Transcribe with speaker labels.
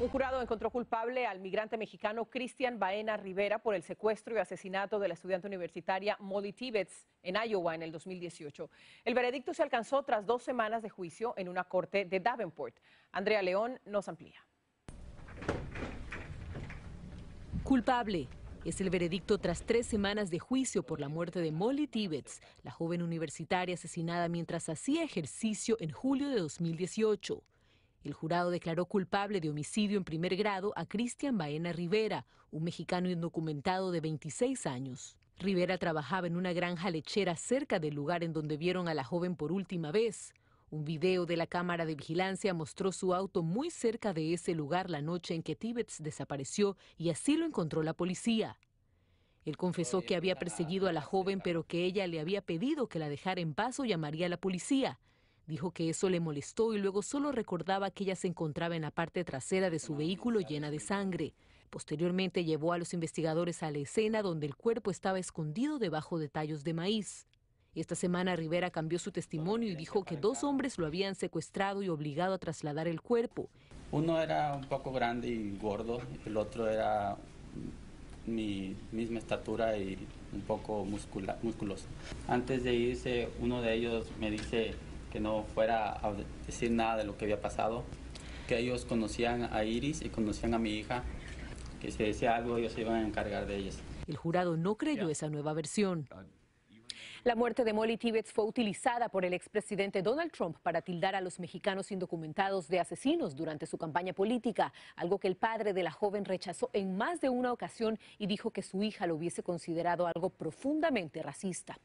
Speaker 1: Un jurado encontró culpable al migrante mexicano Cristian Baena Rivera por el secuestro y asesinato de la estudiante universitaria Molly Tibbetts en Iowa en el 2018. El veredicto se alcanzó tras dos semanas de juicio en una corte de Davenport. Andrea León nos amplía.
Speaker 2: Culpable. Es el veredicto tras tres semanas de juicio por la muerte de Molly Tibbetts, la joven universitaria asesinada mientras hacía ejercicio en julio de 2018. El jurado declaró culpable de homicidio en primer grado a Cristian Baena Rivera, un mexicano indocumentado de 26 años. Rivera trabajaba en una granja lechera cerca del lugar en donde vieron a la joven por última vez. Un video de la cámara de vigilancia mostró su auto muy cerca de ese lugar la noche en que Tibbets desapareció y así lo encontró la policía. Él confesó que había pues, perseguido a la joven pero que ella le había pedido que la dejara en paz o llamaría a la policía. Dijo que eso le molestó y luego solo recordaba que ella se encontraba en la parte trasera de su vehículo llena de sangre. Posteriormente llevó a los investigadores a la escena donde el cuerpo estaba escondido debajo de tallos de maíz. Esta semana Rivera cambió su testimonio y dijo que dos hombres lo habían secuestrado y obligado a trasladar el cuerpo.
Speaker 3: Uno era un poco grande y gordo, el otro era mi misma estatura y un poco musculoso. Antes de irse, uno de ellos me dice, que no fuera a decir nada de lo que había pasado, que ellos conocían a Iris y conocían a mi hija, que si decía algo ellos se iban a encargar de ellas.
Speaker 2: El jurado no creyó esa nueva versión. La muerte de Molly Tibbetts fue utilizada por el expresidente Donald Trump para tildar a los mexicanos indocumentados de asesinos durante su campaña política, algo que el padre de la joven rechazó en más de una ocasión y dijo que su hija lo hubiese considerado algo profundamente racista.